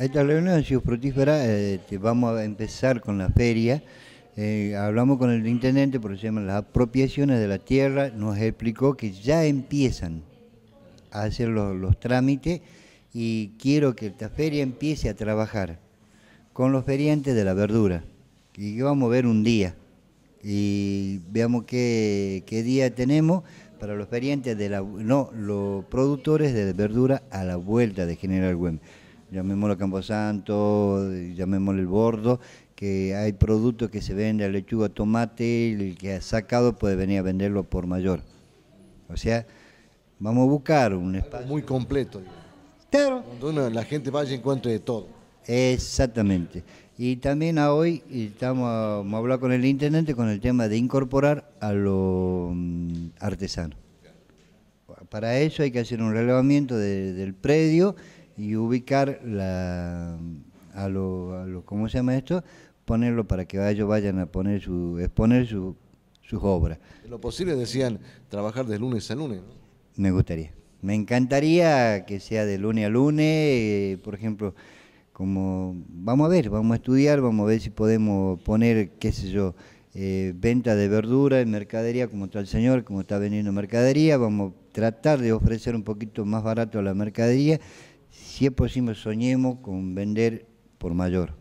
Esta reunión de sido fructífera. Este, vamos a empezar con la feria. Eh, hablamos con el intendente por eso las apropiaciones de la tierra. Nos explicó que ya empiezan a hacer los, trámites y quiero que esta feria empiece a trabajar con los ferientes de la verdura. Y que vamos a ver un día. Y veamos qué, día tenemos para los ferientes de la, no, los productores de verdura a la vuelta de General Güemes llamémoslo Camposanto, llamémoslo el bordo, que hay productos que se venden, lechuga, tomate, el que ha sacado puede venir a venderlo por mayor. O sea, vamos a buscar un espacio. muy completo. Claro. Donde la gente vaya y encuentre de todo. Exactamente. Y también hoy estamos a, hablar con el intendente con el tema de incorporar a los mm, artesanos. Para eso hay que hacer un relevamiento del predio y ubicar la, a, lo, ¿cómo se llama esto? Ponerlo para que ellos vayan a poner su, exponer su, sus obras. Lo posible decían trabajar de lunes a lunes. Me gustaría. Me encantaría que sea de lunes a lunes, eh, por ejemplo, como vamos a ver, vamos a estudiar, vamos a ver si podemos poner, qué sé yo, eh, venta de verdura, mercadería, como está el señor, como está vendiendo mercadería, vamos a tratar de ofrecer un poquito más barato a la mercadería siempre, decimos, soñemos con vender por mayor.